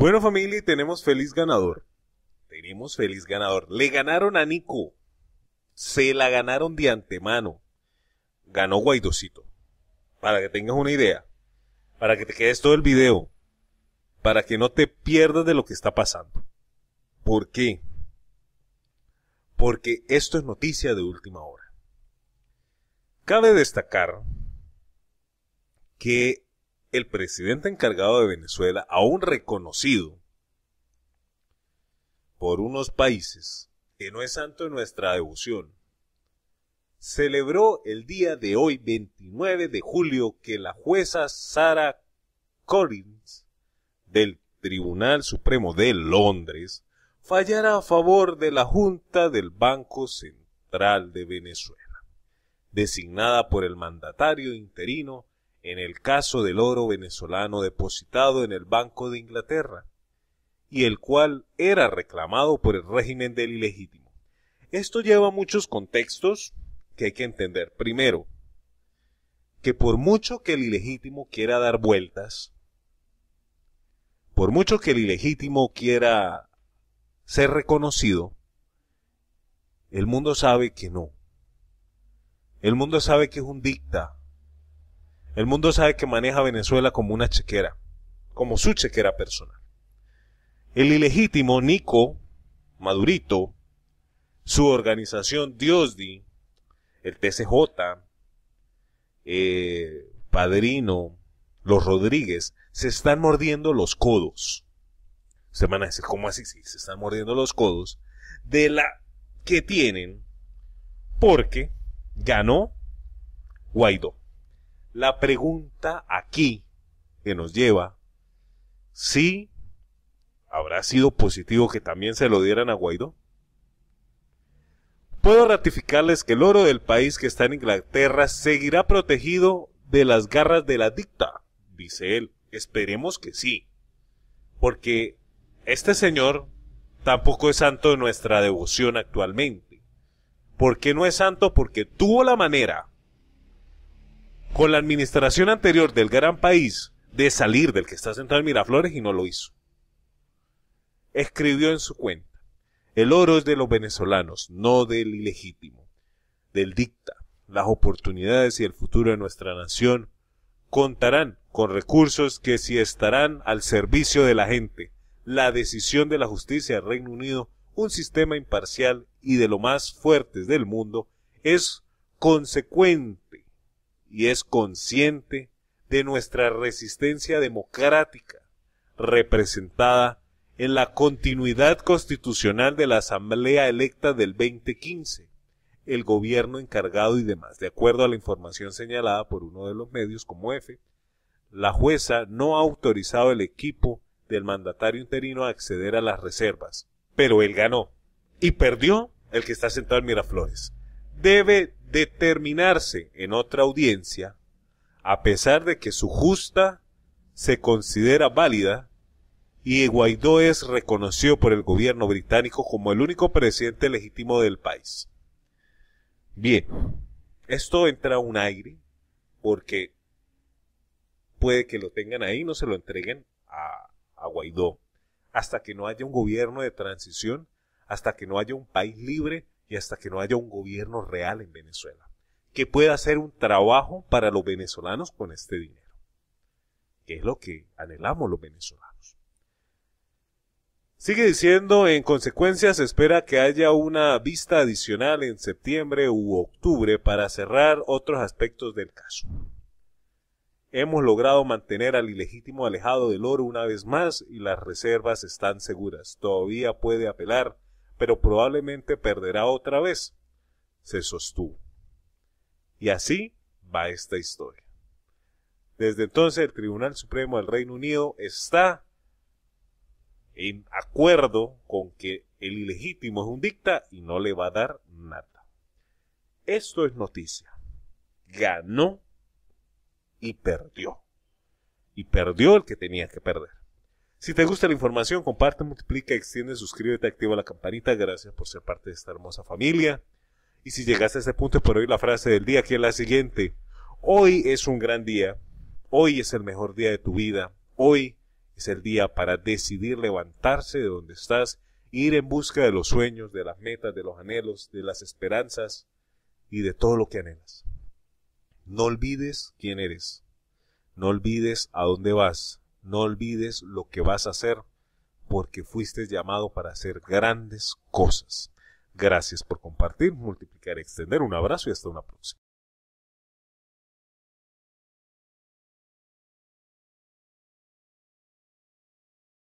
Bueno familia, tenemos feliz ganador. Tenemos feliz ganador. Le ganaron a Nico. Se la ganaron de antemano. Ganó Guaidocito. Para que tengas una idea. Para que te quedes todo el video. Para que no te pierdas de lo que está pasando. ¿Por qué? Porque esto es noticia de última hora. Cabe destacar que el presidente encargado de Venezuela, aún reconocido por unos países que no es santo en nuestra devoción, celebró el día de hoy, 29 de julio, que la jueza Sara Collins del Tribunal Supremo de Londres fallara a favor de la Junta del Banco Central de Venezuela, designada por el mandatario interino en el caso del oro venezolano depositado en el Banco de Inglaterra, y el cual era reclamado por el régimen del ilegítimo. Esto lleva muchos contextos que hay que entender. Primero, que por mucho que el ilegítimo quiera dar vueltas, por mucho que el ilegítimo quiera ser reconocido, el mundo sabe que no. El mundo sabe que es un dicta, el mundo sabe que maneja Venezuela como una chequera, como su chequera personal. El ilegítimo Nico Madurito, su organización Diosdi, el TCJ, eh, Padrino, los Rodríguez, se están mordiendo los codos. Se van a decir, ¿cómo así? Sí, se están mordiendo los codos de la que tienen porque ganó Guaidó. La pregunta aquí que nos lleva, si habrá sido positivo que también se lo dieran a Guaidó. Puedo ratificarles que el oro del país que está en Inglaterra seguirá protegido de las garras de la dicta, dice él. Esperemos que sí. Porque este señor tampoco es santo de nuestra devoción actualmente. ¿Por qué no es santo? Porque tuvo la manera con la administración anterior del gran país de salir del que está sentado Miraflores y no lo hizo. Escribió en su cuenta, el oro es de los venezolanos, no del ilegítimo, del dicta. Las oportunidades y el futuro de nuestra nación contarán con recursos que si estarán al servicio de la gente, la decisión de la justicia del Reino Unido, un sistema imparcial y de lo más fuertes del mundo, es consecuente y es consciente de nuestra resistencia democrática representada en la continuidad constitucional de la Asamblea electa del 2015, el gobierno encargado y demás. De acuerdo a la información señalada por uno de los medios como EFE, la jueza no ha autorizado el equipo del mandatario interino a acceder a las reservas, pero él ganó y perdió el que está sentado en Miraflores debe determinarse en otra audiencia, a pesar de que su justa se considera válida y Guaidó es reconocido por el gobierno británico como el único presidente legítimo del país. Bien, esto entra a un aire porque puede que lo tengan ahí y no se lo entreguen a, Guaidó hasta que no haya un gobierno de transición, hasta que no haya un país libre, y hasta que no haya un gobierno real en Venezuela que pueda hacer un trabajo para los venezolanos con este dinero, que es lo que anhelamos los venezolanos. Sigue diciendo, en consecuencia se espera que haya una vista adicional en septiembre u octubre para cerrar otros aspectos del caso. Hemos logrado mantener al ilegítimo alejado del oro una vez más y las reservas están seguras. Todavía puede apelar pero probablemente perderá otra vez, se sostuvo. Y así va esta historia. Desde entonces el Tribunal Supremo del Reino Unido está en acuerdo con que el ilegítimo es un dicta y no le va a dar nada. Esto es noticia. Ganó y perdió. Y perdió el que tenía que perder. Si te gusta la información, comparte, multiplica, extiende, suscríbete, activa la campanita. Gracias por ser parte de esta hermosa familia. Y si llegaste a este punto por hoy la frase del día, que es la siguiente. Hoy es un gran día. Hoy es el mejor día de tu vida. Hoy es el día para decidir levantarse de donde estás, ir en busca de los sueños, de las metas, de los anhelos, de las esperanzas y de todo lo que anhelas. No olvides quién eres. No olvides a dónde vas. No olvides lo que vas a hacer porque fuiste llamado para hacer grandes cosas. Gracias por compartir, multiplicar, extender. Un abrazo y hasta una próxima.